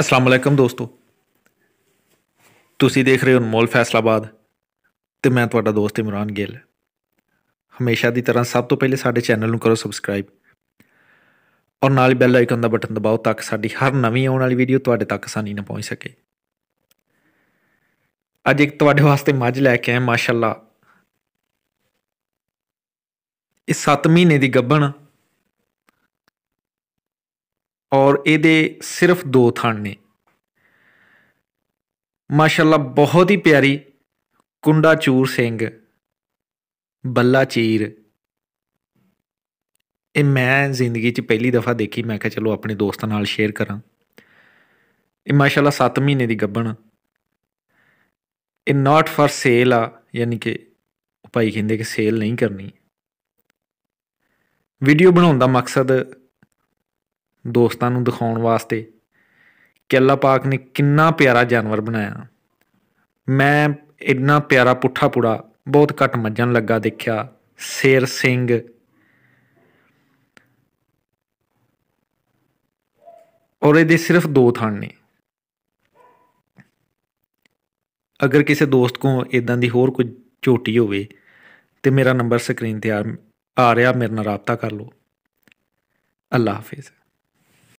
ਅਸਲਾਮ ਅਲੈਕਮ ਦੋਸਤੋ ਤੁਸੀਂ ਦੇਖ ਰਹੇ ਹੋ ਅਨਮੋਲ ਫੈਸਲਾਬਾਦ ਤੇ ਮੈਂ ਤੁਹਾਡਾ ਦੋਸਤ ਇਮਰਾਨ ਗਿੱਲ ਹਮੇਸ਼ਾ ਦੀ ਤਰ੍ਹਾਂ ਸਭ ਤੋਂ ਪਹਿਲੇ ਸਾਡੇ ਚੈਨਲ ਨੂੰ ਕਰੋ ਸਬਸਕ੍ਰਾਈਬ ਔਰ ਨਾਲ ਹੀ ਬੈਲ ਆਈਕਨ ਦਾ ਬਟਨ ਦਬਾਓ ਤਾਂ ਕਿ ਸਾਡੀ ਹਰ ਨਵੀਂ ਆਉਣ ਵਾਲੀ ਵੀਡੀਓ ਤੁਹਾਡੇ ਤੱਕ ਆਸਾਨੀ ਨਾਲ ਪਹੁੰਚ ਸਕੇ ਅੱਜ ਇੱਕ ਤੁਹਾਡੇ ਵਾਸਤੇ ਮੱਝ ਲੈ ਕੇ ਆਇਆ ਮਾਸ਼ਾਅੱਲਾ ਇਹ 7 ਮਹੀਨੇ ਦੀ ਗੱਭਣ ਔਰ ਇਹਦੇ ਸਿਰਫ ਦੋ ਥਣ ਨੇ ਮਾਸ਼ਾਅੱਲਾ ਬਹੁਤ ਹੀ ਪਿਆਰੀ ਕੁੰਡਾ ਚੂਰ ਸਿੰਘ ਬੱਲਾ ਚੀਰ ਇਹ ਮੈਂ ਜ਼ਿੰਦਗੀ 'ਚ ਪਹਿਲੀ ਦਫਾ ਦੇਖੀ ਮੈਂ ਕਿਹਾ ਚਲੋ ਆਪਣੇ ਦੋਸਤਾਂ ਨਾਲ ਸ਼ੇਅਰ ਕਰਾਂ ਇਹ ਮਾਸ਼ਾਅੱਲਾ 7 ਮਹੀਨੇ ਦੀ ਗੱਬਣ ਇਹ ਨਾਟ ਫਾਰ ਸੇਲ ਆ ਯਾਨੀ ਕਿ ਭਾਈ ਕਹਿੰਦੇ ਕਿ ਸੇਲ ਨਹੀਂ ਕਰਨੀ ਵੀਡੀਓ ਬਣਾਉਣ ਦਾ ਮਕਸਦ ਦੋਸਤਾਂ ਨੂੰ ਦਿਖਾਉਣ ਵਾਸਤੇ ਕਿ ਅੱਲਾਹ ਪਾਕ ਨੇ ਕਿੰਨਾ ਪਿਆਰਾ ਜਾਨਵਰ ਬਣਾਇਆ ਮੈਂ ਇੰਨਾ ਪਿਆਰਾ ਪੁੱਠਾ ਪੁੜਾ ਬਹੁਤ ਘੱਟ ਮੱਜਣ ਲੱਗਾ ਦੇਖਿਆ ਸ਼ੇਰ ਸਿੰਘ ਔਰ ਇਹਦੇ ਸਿਰਫ ਦੋ ਥਣ ਨੇ ਅਗਰ ਕਿਸੇ ਦੋਸਤ ਕੋ ਇਦਾਂ ਦੀ ਹੋਰ ਕੋਈ ਝੋਟੀ ਹੋਵੇ ਤੇ ਮੇਰਾ ਨੰਬਰ ਸਕਰੀਨ ਤੇ ਆ ਰਿਹਾ ਮੇਰੇ ਨਾਲ ਰਾਬਤਾ ਕਰ ਲਓ ਅੱਲਾ ਹਾਫਿਜ਼